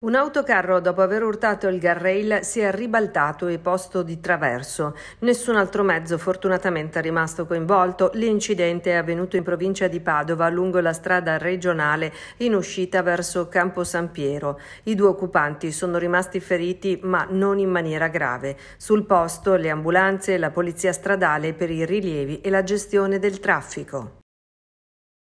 Un autocarro, dopo aver urtato il guardrail, si è ribaltato e posto di traverso. Nessun altro mezzo fortunatamente è rimasto coinvolto. L'incidente è avvenuto in provincia di Padova lungo la strada regionale in uscita verso Campo San Piero. I due occupanti sono rimasti feriti ma non in maniera grave. Sul posto le ambulanze, la polizia stradale per i rilievi e la gestione del traffico.